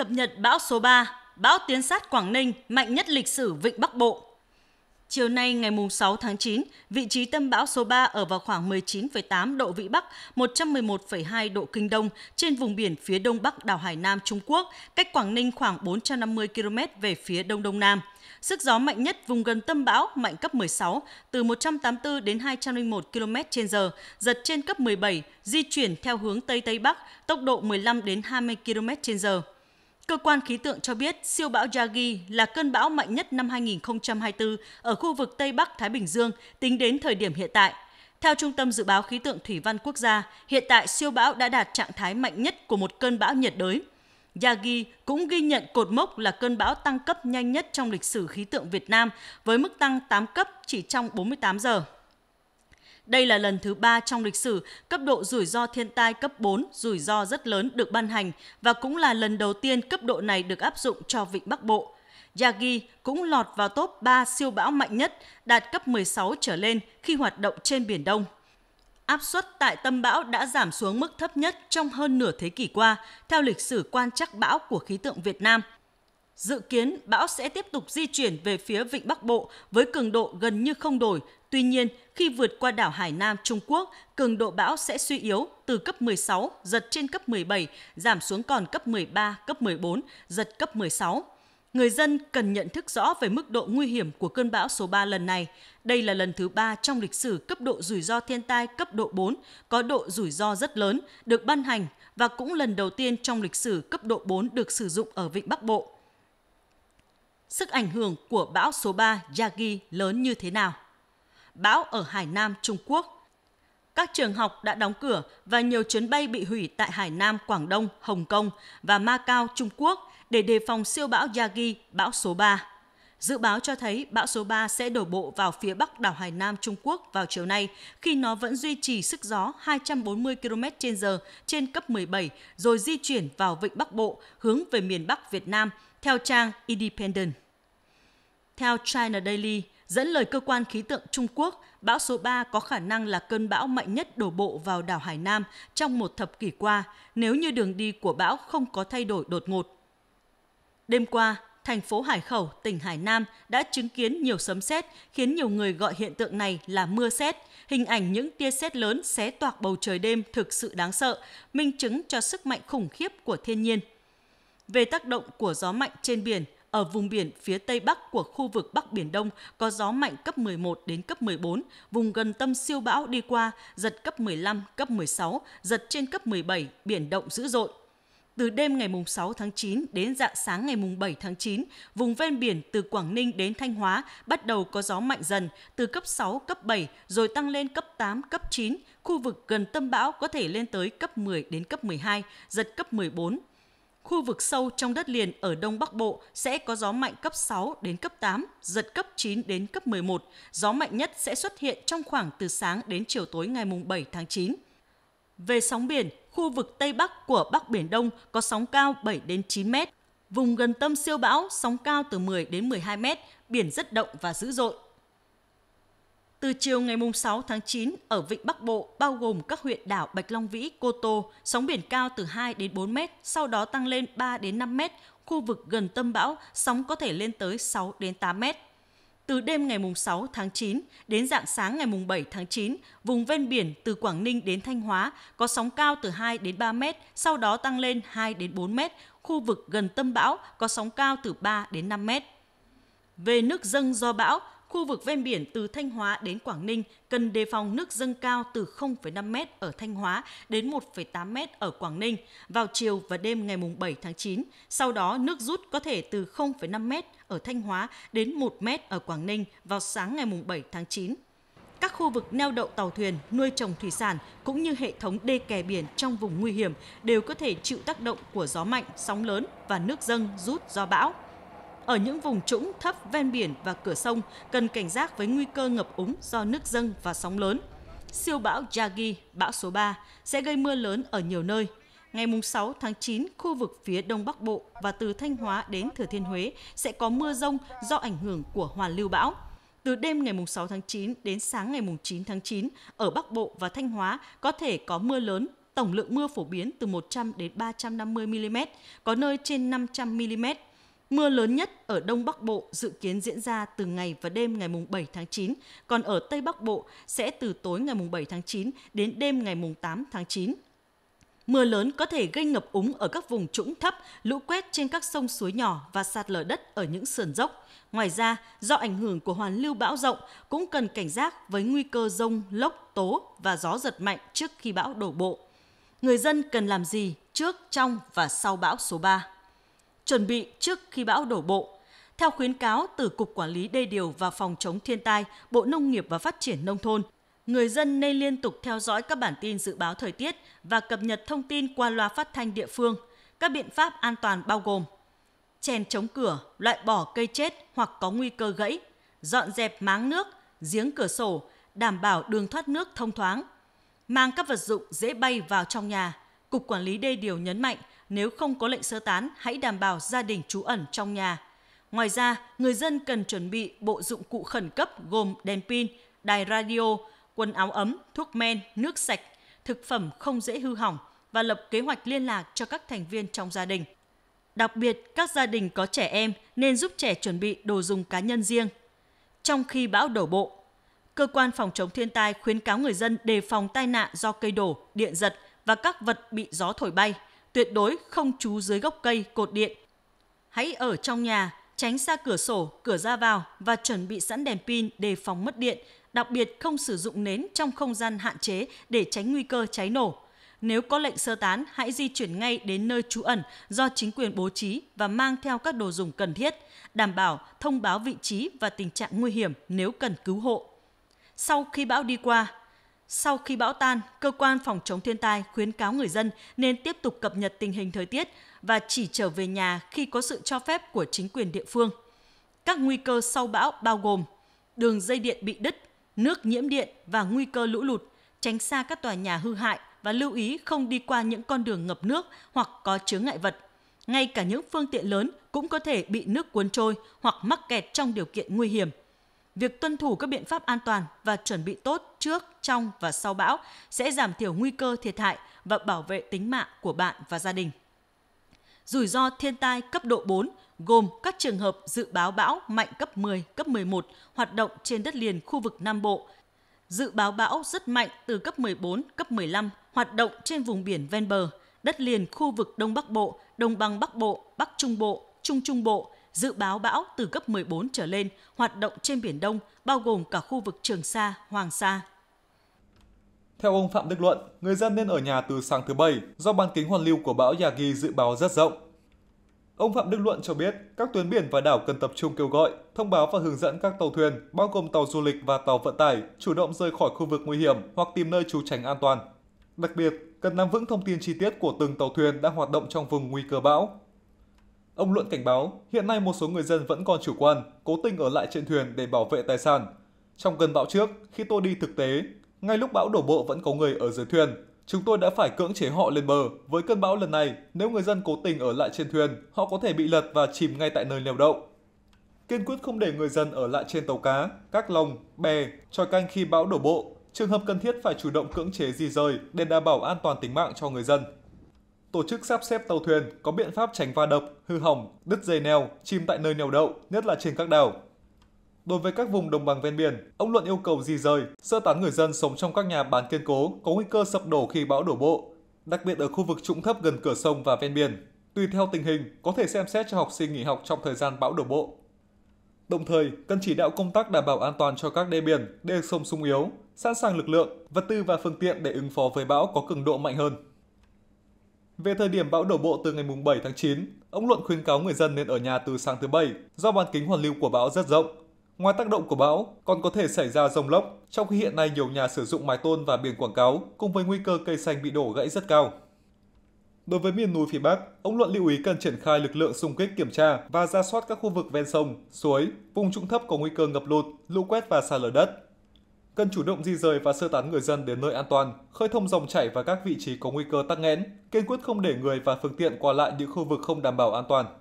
Cập nhật bão số 3, bão tiến sát Quảng Ninh mạnh nhất lịch sử Vịnh Bắc Bộ. Chiều nay ngày 6 tháng 9, vị trí tâm bão số 3 ở vào khoảng 19,8 độ Vĩ Bắc, 111,2 độ Kinh Đông trên vùng biển phía đông bắc đảo Hải Nam Trung Quốc, cách Quảng Ninh khoảng 450 km về phía đông đông nam. Sức gió mạnh nhất vùng gần tâm bão mạnh cấp 16, từ 184 đến 201 km h giật trên cấp 17, di chuyển theo hướng Tây Tây Bắc, tốc độ 15 đến 20 km h Cơ quan khí tượng cho biết siêu bão Yagi là cơn bão mạnh nhất năm 2024 ở khu vực Tây Bắc Thái Bình Dương tính đến thời điểm hiện tại. Theo Trung tâm Dự báo Khí tượng Thủy văn Quốc gia, hiện tại siêu bão đã đạt trạng thái mạnh nhất của một cơn bão nhiệt đới. Yagi cũng ghi nhận cột mốc là cơn bão tăng cấp nhanh nhất trong lịch sử khí tượng Việt Nam với mức tăng 8 cấp chỉ trong 48 giờ. Đây là lần thứ ba trong lịch sử cấp độ rủi ro thiên tai cấp 4, rủi ro rất lớn được ban hành và cũng là lần đầu tiên cấp độ này được áp dụng cho Vịnh Bắc Bộ. Yagi cũng lọt vào top 3 siêu bão mạnh nhất, đạt cấp 16 trở lên khi hoạt động trên Biển Đông. Áp suất tại tâm bão đã giảm xuống mức thấp nhất trong hơn nửa thế kỷ qua, theo lịch sử quan trắc bão của khí tượng Việt Nam. Dự kiến bão sẽ tiếp tục di chuyển về phía vịnh Bắc Bộ với cường độ gần như không đổi Tuy nhiên, khi vượt qua đảo Hải Nam Trung Quốc, cường độ bão sẽ suy yếu từ cấp 16, giật trên cấp 17, giảm xuống còn cấp 13, cấp 14, giật cấp 16. Người dân cần nhận thức rõ về mức độ nguy hiểm của cơn bão số 3 lần này. Đây là lần thứ 3 trong lịch sử cấp độ rủi ro thiên tai cấp độ 4 có độ rủi ro rất lớn được ban hành và cũng lần đầu tiên trong lịch sử cấp độ 4 được sử dụng ở Vịnh Bắc Bộ. Sức ảnh hưởng của bão số 3 Yagi lớn như thế nào? bão ở Hải Nam, Trung Quốc. Các trường học đã đóng cửa và nhiều chuyến bay bị hủy tại Hải Nam, Quảng Đông, Hồng Kông và Macau, Trung Quốc để đề phòng siêu bão Yagi, bão số 3. Dự báo cho thấy bão số 3 sẽ đổ bộ vào phía bắc đảo Hải Nam Trung Quốc vào chiều nay khi nó vẫn duy trì sức gió 240 km h trên cấp 17 rồi di chuyển vào vịnh Bắc Bộ hướng về miền Bắc Việt Nam theo trang Independent. Theo China Daily, Dẫn lời cơ quan khí tượng Trung Quốc, bão số 3 có khả năng là cơn bão mạnh nhất đổ bộ vào đảo Hải Nam trong một thập kỷ qua nếu như đường đi của bão không có thay đổi đột ngột. Đêm qua, thành phố Hải Khẩu, tỉnh Hải Nam đã chứng kiến nhiều sấm sét, khiến nhiều người gọi hiện tượng này là mưa sét. Hình ảnh những tia sét lớn xé toạc bầu trời đêm thực sự đáng sợ, minh chứng cho sức mạnh khủng khiếp của thiên nhiên. Về tác động của gió mạnh trên biển, ở vùng biển phía tây bắc của khu vực Bắc Biển Đông có gió mạnh cấp 11 đến cấp 14, vùng gần tâm siêu bão đi qua, giật cấp 15, cấp 16, giật trên cấp 17, biển động dữ dội. Từ đêm ngày 6 tháng 9 đến dạng sáng ngày 7 tháng 9, vùng ven biển từ Quảng Ninh đến Thanh Hóa bắt đầu có gió mạnh dần, từ cấp 6, cấp 7 rồi tăng lên cấp 8, cấp 9. Khu vực gần tâm bão có thể lên tới cấp 10 đến cấp 12, giật cấp 14, Khu vực sâu trong đất liền ở Đông Bắc Bộ sẽ có gió mạnh cấp 6 đến cấp 8, giật cấp 9 đến cấp 11. Gió mạnh nhất sẽ xuất hiện trong khoảng từ sáng đến chiều tối ngày 7 tháng 9. Về sóng biển, khu vực Tây Bắc của Bắc Biển Đông có sóng cao 7 đến 9 mét. Vùng gần tâm siêu bão, sóng cao từ 10 đến 12 mét, biển rất động và dữ dội, từ chiều ngày 6 tháng 9, ở Vịnh Bắc Bộ, bao gồm các huyện đảo Bạch Long Vĩ, Cô Tô, sóng biển cao từ 2 đến 4 mét, sau đó tăng lên 3 đến 5 mét. Khu vực gần tâm bão, sóng có thể lên tới 6 đến 8 mét. Từ đêm ngày 6 tháng 9 đến dạng sáng ngày 7 tháng 9, vùng ven biển từ Quảng Ninh đến Thanh Hóa có sóng cao từ 2 đến 3 mét, sau đó tăng lên 2 đến 4 mét. Khu vực gần tâm bão có sóng cao từ 3 đến 5 mét. Về nước dâng do bão, Khu vực ven biển từ Thanh Hóa đến Quảng Ninh cần đề phòng nước dâng cao từ 0,5m ở Thanh Hóa đến 1,8m ở Quảng Ninh vào chiều và đêm ngày 7 tháng 9. Sau đó nước rút có thể từ 0,5m ở Thanh Hóa đến 1m ở Quảng Ninh vào sáng ngày 7 tháng 9. Các khu vực neo đậu tàu thuyền, nuôi trồng thủy sản cũng như hệ thống đê kè biển trong vùng nguy hiểm đều có thể chịu tác động của gió mạnh, sóng lớn và nước dâng rút do bão. Ở những vùng trũng thấp ven biển và cửa sông cần cảnh giác với nguy cơ ngập úng do nước dâng và sóng lớn. Siêu bão Yagi, bão số 3, sẽ gây mưa lớn ở nhiều nơi. Ngày 6 tháng 9, khu vực phía Đông Bắc Bộ và từ Thanh Hóa đến Thừa Thiên Huế sẽ có mưa rông do ảnh hưởng của hoàn lưu bão. Từ đêm ngày 6 tháng 9 đến sáng ngày 9 tháng 9, ở Bắc Bộ và Thanh Hóa có thể có mưa lớn tổng lượng mưa phổ biến từ 100 đến 350 mm, có nơi trên 500 mm. Mưa lớn nhất ở Đông Bắc Bộ dự kiến diễn ra từ ngày và đêm ngày 7 tháng 9, còn ở Tây Bắc Bộ sẽ từ tối ngày 7 tháng 9 đến đêm ngày 8 tháng 9. Mưa lớn có thể gây ngập úng ở các vùng trũng thấp, lũ quét trên các sông suối nhỏ và sạt lở đất ở những sườn dốc. Ngoài ra, do ảnh hưởng của hoàn lưu bão rộng cũng cần cảnh giác với nguy cơ rông, lốc, tố và gió giật mạnh trước khi bão đổ bộ. Người dân cần làm gì trước, trong và sau bão số 3? chuẩn bị trước khi bão đổ bộ. Theo khuyến cáo từ Cục Quản lý Đê điều và Phòng chống thiên tai, Bộ Nông nghiệp và Phát triển Nông thôn, người dân nên liên tục theo dõi các bản tin dự báo thời tiết và cập nhật thông tin qua loa phát thanh địa phương. Các biện pháp an toàn bao gồm chèn chống cửa, loại bỏ cây chết hoặc có nguy cơ gãy, dọn dẹp máng nước, giếng cửa sổ, đảm bảo đường thoát nước thông thoáng. Mang các vật dụng dễ bay vào trong nhà. Cục Quản lý Đê Điều nhấn mạnh nếu không có lệnh sơ tán, hãy đảm bảo gia đình trú ẩn trong nhà. Ngoài ra, người dân cần chuẩn bị bộ dụng cụ khẩn cấp gồm đèn pin, đài radio, quần áo ấm, thuốc men, nước sạch, thực phẩm không dễ hư hỏng và lập kế hoạch liên lạc cho các thành viên trong gia đình. Đặc biệt, các gia đình có trẻ em nên giúp trẻ chuẩn bị đồ dùng cá nhân riêng. Trong khi bão đổ bộ, cơ quan phòng chống thiên tai khuyến cáo người dân đề phòng tai nạn do cây đổ, điện giật và các vật bị gió thổi bay – tuyệt đối không trú dưới gốc cây, cột điện. Hãy ở trong nhà, tránh xa cửa sổ, cửa ra vào và chuẩn bị sẵn đèn pin đề phòng mất điện, đặc biệt không sử dụng nến trong không gian hạn chế để tránh nguy cơ cháy nổ. Nếu có lệnh sơ tán, hãy di chuyển ngay đến nơi trú ẩn do chính quyền bố trí và mang theo các đồ dùng cần thiết, đảm bảo thông báo vị trí và tình trạng nguy hiểm nếu cần cứu hộ. Sau khi bão đi qua, sau khi bão tan, cơ quan phòng chống thiên tai khuyến cáo người dân nên tiếp tục cập nhật tình hình thời tiết và chỉ trở về nhà khi có sự cho phép của chính quyền địa phương. Các nguy cơ sau bão bao gồm đường dây điện bị đứt, nước nhiễm điện và nguy cơ lũ lụt, tránh xa các tòa nhà hư hại và lưu ý không đi qua những con đường ngập nước hoặc có chứa ngại vật. Ngay cả những phương tiện lớn cũng có thể bị nước cuốn trôi hoặc mắc kẹt trong điều kiện nguy hiểm việc tuân thủ các biện pháp an toàn và chuẩn bị tốt trước, trong và sau bão sẽ giảm thiểu nguy cơ thiệt hại và bảo vệ tính mạng của bạn và gia đình. Rủi ro thiên tai cấp độ 4 gồm các trường hợp dự báo bão mạnh cấp 10, cấp 11 hoạt động trên đất liền khu vực Nam Bộ, dự báo bão rất mạnh từ cấp 14, cấp 15 hoạt động trên vùng biển ven bờ, đất liền khu vực Đông Bắc Bộ, Đồng bằng Bắc Bộ, Bắc Trung Bộ, Trung Trung Bộ, dự báo bão từ cấp 14 trở lên hoạt động trên Biển Đông, bao gồm cả khu vực Trường Sa, Hoàng Sa. Theo ông Phạm Đức Luận, người dân nên ở nhà từ sáng thứ Bảy do bán kính hoàn lưu của bão Yagi dự báo rất rộng. Ông Phạm Đức Luận cho biết, các tuyến biển và đảo cần tập trung kêu gọi, thông báo và hướng dẫn các tàu thuyền, bao gồm tàu du lịch và tàu vận tải, chủ động rời khỏi khu vực nguy hiểm hoặc tìm nơi trú tránh an toàn. Đặc biệt, cần nắm vững thông tin chi tiết của từng tàu thuyền đang hoạt động trong vùng nguy cơ bão, Ông Luận cảnh báo, hiện nay một số người dân vẫn còn chủ quan, cố tình ở lại trên thuyền để bảo vệ tài sản. Trong cơn bão trước, khi tôi đi thực tế, ngay lúc bão đổ bộ vẫn có người ở dưới thuyền. Chúng tôi đã phải cưỡng chế họ lên bờ. Với cơn bão lần này, nếu người dân cố tình ở lại trên thuyền, họ có thể bị lật và chìm ngay tại nơi neo đậu. Kiên quyết không để người dân ở lại trên tàu cá, các lồng, bè, tròi canh khi bão đổ bộ. Trường hợp cần thiết phải chủ động cưỡng chế di rời để đảm bảo an toàn tính mạng cho người dân tổ chức sắp xếp tàu thuyền có biện pháp tránh va đập, hư hỏng, đứt dây neo, chìm tại nơi neo đậu, nhất là trên các đảo. Đối với các vùng đồng bằng ven biển, ông Luận yêu cầu di rời, sơ tán người dân sống trong các nhà bán kiên cố có nguy cơ sập đổ khi bão đổ bộ, đặc biệt ở khu vực trũng thấp gần cửa sông và ven biển. Tùy theo tình hình, có thể xem xét cho học sinh nghỉ học trong thời gian bão đổ bộ. Đồng thời, cần chỉ đạo công tác đảm bảo an toàn cho các đê biển, đê sông sung yếu, sẵn sàng lực lượng, vật tư và phương tiện để ứng phó với bão có cường độ mạnh hơn. Về thời điểm bão đổ bộ từ ngày 7 tháng 9, ông Luận khuyến cáo người dân nên ở nhà từ sáng thứ Bảy do bán kính hoàn lưu của bão rất rộng. Ngoài tác động của bão, còn có thể xảy ra rông lốc, trong khi hiện nay nhiều nhà sử dụng mái tôn và biển quảng cáo cùng với nguy cơ cây xanh bị đổ gãy rất cao. Đối với miền núi phía Bắc, ông Luận lưu ý cần triển khai lực lượng xung kích kiểm tra và ra soát các khu vực ven sông, suối, vùng trũng thấp có nguy cơ ngập lụt, lũ quét và sạt lở đất, cần chủ động di rời và sơ tán người dân đến nơi an toàn, khơi thông dòng chảy và các vị trí có nguy cơ tắc nghẽn, kiên quyết không để người và phương tiện qua lại những khu vực không đảm bảo an toàn.